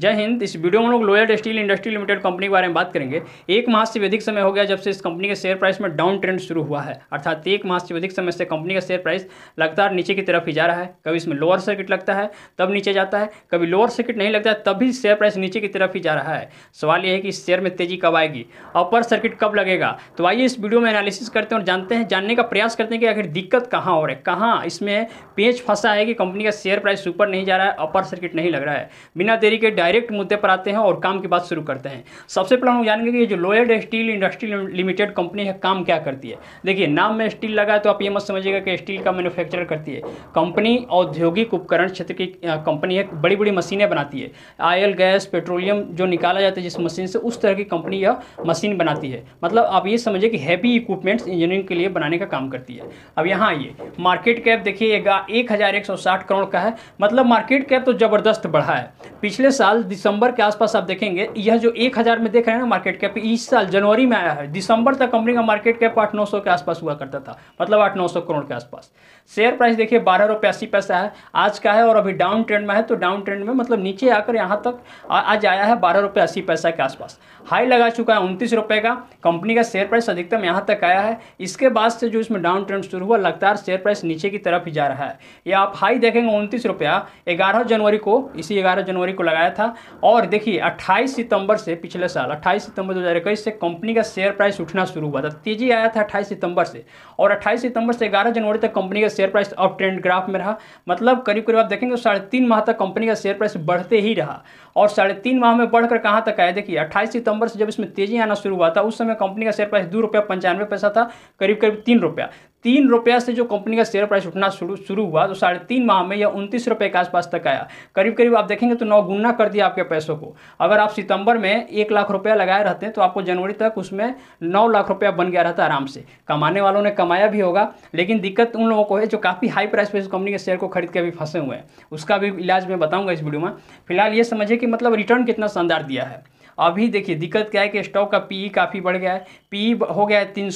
जय हिंद इस वीडियो में हम लोग लोयल स्टील इंडस्ट्री लिमिटेड कंपनी के बारे में बात करेंगे एक माह से अधिक समय हो गया जब से इस कंपनी के शेयर प्राइस में डाउन ट्रेंड शुरू हुआ है अर्थात एक माह से अधिक समय से कंपनी का शेयर प्राइस लगातार नीचे की तरफ ही जा रहा है कभी इसमें लोअर सर्किट लगता है तब नीचे जाता है कभी लोअर सर्किट नहीं लगता है तब भी शेयर प्राइस नीचे की तरफ ही जा रहा है सवाल यह है कि इस शेयर में तेजी कब आएगी अपर सर्किट कब लगेगा तो आइए इस वीडियो में एनालिसिस करते हैं और जानते हैं जानने का प्रयास करते हैं कि आखिर दिक्कत कहाँ हो रहा है कहाँ इसमें पेच फंसा है कि कंपनी का शेयर प्राइस ऊपर नहीं जा रहा है अपर सर्किट नहीं लग रहा है बिना देरी के डायरेक्ट मुद्दे पर आते हैं और काम की बात शुरू करते हैं सबसे पहले हम जानेंगे कि जो Lloyd steel industry limited company है काम क्या करती है देखिए नाम में स्टील लगा है तो आप ये मत समझिएगा कि स्टील का मैन्युफैक्चर करती है कंपनी औद्योगिक उपकरण क्षेत्र की कंपनी है बड़ी बड़ी मशीनें बनाती है आयल गैस पेट्रोलियम जो निकाला जाता है जिस मशीन से उस तरह की कंपनी यह मशीन बनाती है मतलब आप ये समझिए कि हैवी इक्विपमेंट्स इंजीनियरिंग के लिए बनाने का काम करती है अब यहाँ आइए मार्केट कैप देखिए एक, एक करोड़ का है मतलब मार्केट कैप तो ज़बरदस्त बढ़ा है पिछले साल साल दिसंबर के आसपास आप देखेंगे यह जो एक हज़ार में देख रहे हैं ना मार्केट कैप इस साल जनवरी में आया है दिसंबर तक कंपनी का मार्केट कैप आठ नौ सौ के आसपास हुआ करता था मतलब आठ नौ सौ करोड़ के आसपास शेयर प्राइस देखिए बारह रुपये अस्सी पैसा है आज का है और अभी डाउन ट्रेंड में है तो डाउन ट्रेंड में मतलब नीचे आकर यहाँ तक आज आया है बारह रुपये अस्सी पैसा के आसपास हाई लगा चुका है उनतीस रुपये का कंपनी का शेयर प्राइस अधिकतम यहाँ तक आया है इसके बाद से जो इसमें डाउन ट्रेंड शुरू हुआ लगातार शेयर प्राइस नीचे की तरफ ही जा रहा है या आप हाई देखेंगे उनतीस रुपया ग्यारह जनवरी को इसी ग्यारह जनवरी को लगाया था था और देखिए 28 सितंबर से पिछले साल 28 सितंबर दो से कंपनी का शेयर प्राइस उठना शुरू हुआ था तेजी आया था 28 सितंबर से और 28 सितंबर से 11 जनवरी तक कंपनी का share price up trend graph में रहा मतलब करीब करीब आप देखेंगे तो साढ़े तीन माह तक कंपनी का शेयर प्राइस बढ़ते ही रहा और साढ़े तीन माह में बढ़कर कहाँ तक आया देखिए अट्ठाईस सितंबर से जब इसमें तेजी आना शुरू हुआ था उस समय कंपनी का शेयर प्राइस दो रुपया पंचानवे पैसा था करीब करीब तीन रुपया तीन रुपया से जो कंपनी का शेयर प्राइस उठना शुरू शुरू हुआ तो साढ़े तीन माह में या उनतीस रुपये के आसपास तक आया करीब करीब आप देखेंगे तो नौ गुना कर दिया आपके पैसों को अगर आप सितंबर में एक लाख रुपया लगाए रहते हैं तो आपको जनवरी तक उसमें नौ लाख रुपया बन गया रहता आराम से कमाने वालों ने कमाया भी होगा लेकिन दिक्कत उन लोगों को है जो काफ़ी हाई प्राइस पर कंपनी के शेयर को खरीद के अभी फंसे हुए हैं उसका भी इलाज मैं बताऊँगा इस वीडियो में फिलहाल ये समझिए कि मतलब रिटर्न कितना शानदार दिया है अभी देखिए दिक्कत क्या है कि स्टॉक का पीई e काफ़ी बढ़ गया है पीई e हो गया है तीन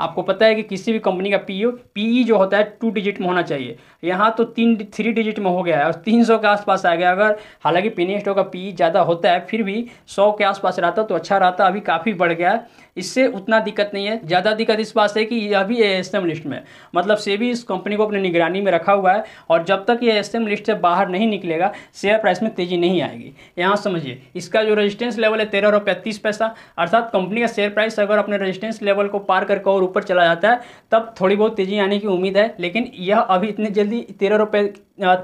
आपको पता है कि किसी भी कंपनी का पीई पीई e जो होता है टू डिजिट में होना चाहिए यहाँ तो तीन थ्री डिजिट में हो गया है और तीन के आसपास आ गया अगर हालांकि पीनी स्टॉक का पीई ज़्यादा होता है फिर भी सौ के आसपास रहता तो अच्छा रहता अभी काफ़ी बढ़ गया है इससे उतना दिक्कत नहीं है ज़्यादा दिक्कत इस बात है कि अभी ए एस लिस्ट में मतलब से भी इस कंपनी को अपनी निगरानी में रखा हुआ है और जब तक ये एस लिस्ट से बाहर नहीं निकलेगा शेयर प्राइस में तेज़ी नहीं आएगी यहाँ समझिए इसका जो रजिस्टेंस लेवल है तेरह रुपया तीस पैसा अर्थात कंपनी का शेयर प्राइस अगर अपने रेजिस्टेंस लेवल को पार करके और ऊपर चला जाता है तब थोड़ी बहुत तेजी आने की उम्मीद है लेकिन यह अभी इतनी जल्दी तेरह रुपये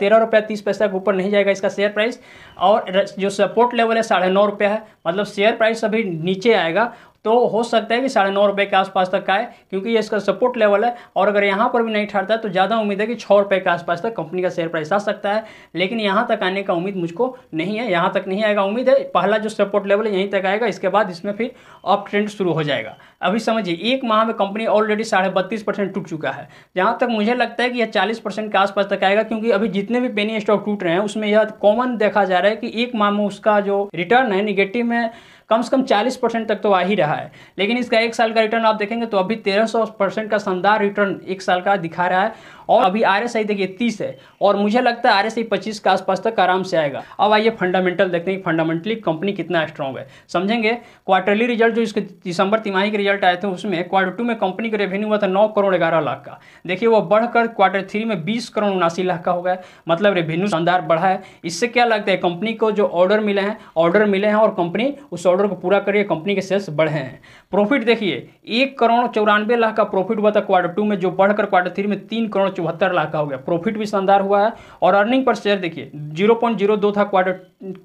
तेरह रुपया तीस पैसा के ऊपर नहीं जाएगा इसका शेयर प्राइस और जो सपोर्ट लेवल है साढ़े नौ रुपये है मतलब शेयर प्राइस अभी नीचे आएगा तो हो सकता है कि साढ़े नौ रुपये के आसपास तक का क्योंकि ये इसका सपोर्ट लेवल है और अगर यहाँ पर भी नहीं ठहरता है तो ज़्यादा उम्मीद है कि छः रुपये के आसपास तक कंपनी का शेयर प्राइस आ सकता है लेकिन यहाँ तक आने का उम्मीद मुझको नहीं है यहाँ तक नहीं आएगा उम्मीद है पहला जो सपोर्ट लेवल है यहीं तक आएगा इसके बाद इसमें फिर अप ट्रेंड शुरू हो जाएगा अभी समझिए एक माह में कंपनी ऑलरेडी साढ़े बत्तीस परसेंट टूट चुका है जहाँ तक मुझे लगता है कि यह चालीस परसेंट के आसपास तक आएगा क्योंकि अभी जितने भी पेनी स्टॉक टूट रहे हैं उसमें यह कॉमन देखा जा रहा है कि एक माह में उसका जो रिटर्न है निगेटिव में कम से कम चालीस परसेंट तक तो आ ही रहा है है लेकिन इसका एक साल का रिटर्न आप देखेंगे तो अभी तेरह परसेंट का शानदार रिटर्न एक साल का दिखा रहा है और अभी आर एस आई देखिए तीस है और मुझे लगता है आर एस आई पच्चीस के आसपास तक आराम से आएगा अब आइए फंडामेंटल देखते हैं फंडामेंटली कंपनी कितना स्ट्रॉन्ग है समझेंगे क्वार्टरली रिजल्ट जो इसके दिसंबर तिमाही के रिजल्ट आए थे उसमें क्वार्टर टू में कंपनी का रेवेन्यू हुआ था नौ करोड़ ग्यारह लाख का देखिए वो बढ़कर क्वार्टर थ्री में बीस करोड़ उनासी लाख का हो गया मतलब रेवेन्यू शानदार बढ़ा है इससे क्या लगता है कंपनी को जो ऑर्डर मिले हैं ऑर्डर मिले हैं और कंपनी उस ऑर्डर को पूरा करिए कंपनी के सेल्स बढ़े हैं प्रॉफिट देखिए एक करोड़ चौरानवे लाख का प्रॉफिट हुआ था क्वार्टर टू में जो बढ़कर क्वार्टर थ्री में तीन करोड़ चौहत्तर लाख का हो गया प्रॉफिट भी शानदार हुआ है और अर्निंग पर शेयर देखिए जीरो पॉइंट जीरो दो था क्वार्टर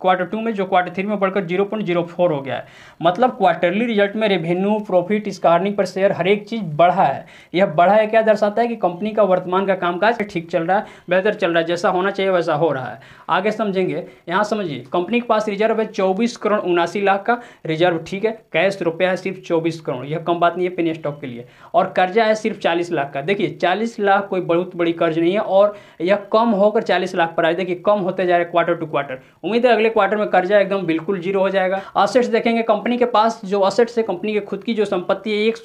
क्वार्टर टू में जो क्वार्टर थ्री में बढ़कर जीरो पॉइंट जीरो फोर हो गया है मतलब क्वार्टरली रिजल्ट में रेवेन्यू प्रॉफिट इसका अर्निंग पर शेयर हर एक चीज़ बढ़ा है यह बढ़ा है क्या दर्शाता है कि कंपनी का वर्तमान का कामकाज ठीक चल रहा है बेहतर चल रहा है जैसा होना चाहिए वैसा हो रहा है आगे समझेंगे यहाँ समझिए कंपनी के पास रिजर्व है चौबीस करोड़ उनासी लाख का रिजर्व ठीक है कैश रुपया है सिर्फ चौबीस करोड़ यह कम बात नहीं है पेन स्टॉक के लिए और कर्जा है सिर्फ चालीस लाख का देखिए चालीस लाख कोई बहुत बड़ी कर्ज नहीं है और यह कम होकर चालीस लाख पर आ देखिए कम होते जा रहे क्वार्टर टू क्वार्टर उम्मीद है अगले क्वार्टर में कर्जा एकदम बिल्कुल जीरो हो जाएगा असेट्स देखेंगे कंपनी के पास जो असेट्स है कंपनी के खुद की जो संपत्ति है एक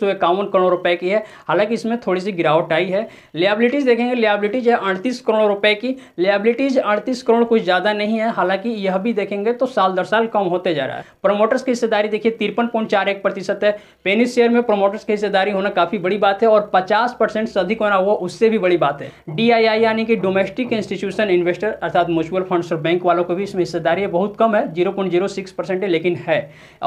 करोड़ रुपए की है हालांकि इसमें थोड़ी सी गिरावट आई है लेबिलिटीज देखेंगे लेबिलिटीज है अड़तीस करोड़ रुपए की लेबिलिटीज अड़तीस करोड़ कुछ ज़्यादा नहीं है हालांकि यह भी देखेंगे तो साल दर साल कम होते जा रहा है प्रमोटर्स की हिस्सेदारी देखिए तिरपन पॉइंट चार एक प्रतिशत है पेनिस शेयर में प्रमोटर्स की हिस्सेदारी होना काफ़ी बड़ी बात है और पचास परसेंट से अधिक होना वो उससे भी बड़ी बात बात है डीआईआई यानी कि डोमेस्टिक इंस्टीट्यूशन इन्वेस्टर अर्थात म्यूचुअल फंड्स और बैंक वालों को भी इसमें हिस्सेदारी बहुत कम है zero point zero six percent है लेकिन है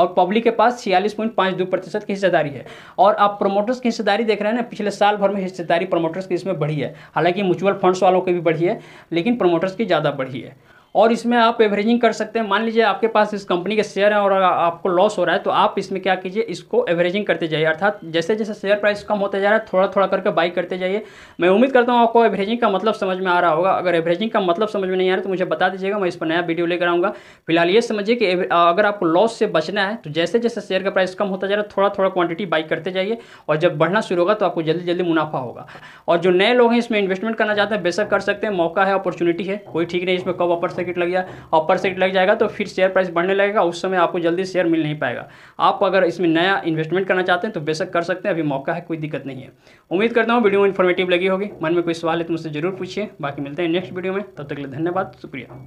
और पब्लिक के पास छियालीस पॉइंट पाँच दो प्रतिशत की हिस्सेदारी है और आप प्रोमोटर्स की हिस्सेदारी देख रहे हैं ना पिछले साल भर में हिस्सेदारी प्रोमोटर्स की इसमें बढ़ी है हालांकि म्यूचुअल फंड्स वालों की भी बढ़ी है लेकिन प्रोमोटर्स की ज़्यादा बढ़ी है और इसमें आप एवरेजिंग कर सकते हैं मान लीजिए आपके पास इस कंपनी के शेयर हैं और आपको लॉस हो रहा है तो आप इसमें क्या कीजिए इसको एवरेजिंग करते जाइए अर्थात जैसे जैसे शेयर प्राइस कम होते जा रहा है थोड़ा थोड़ा करके बाई करते जाइए मैं उम्मीद करता हूँ आपको एवरेजिंग का मतलब समझ में आ रहा होगा अगर एवरेजिंग का मतलब समझ में नहीं आ रहा तो मुझे बता दीजिएगा मैं इस पर नया वीडियो लेकर आऊँगा फिलहाल ये समझिए कि अगर आपको लॉस से बचना है तो जैसे जैसे शेयर का प्राइस कम होता जा रहा है थोड़ा थोड़ा क्वांटिटी बाई करते जाइए और जब बढ़ना शुरू होगा तो आपको जल्दी जल्दी मुनाफा होगा और जो नए लोग हैं इसमें इन्वेस्टमेंट करना चाहते हैं बेशक कर सकते हैं मौका है अपॉर्चुनिटी है कोई ठीक नहीं इसमें कब अपर सर्किट लग गया अपर सर्किट लग जाएगा तो फिर शेयर प्राइस बढ़ने लगेगा उस समय आपको जल्दी शेयर मिल नहीं पाएगा आप अगर इसमें नया इन्वेस्टमेंट करना चाहते हैं तो बेशक कर सकते हैं अभी मौका है कोई दिक्कत नहीं है उम्मीद करता हूँ वीडियो इन्फॉर्मेटिव लगी होगी मन में कोई सवाल है तो मुझसे जरूर पूछिए बाकी मिलते हैं नेक्स्ट वीडियो में तब तक के लिए धन्यवाद शुक्रिया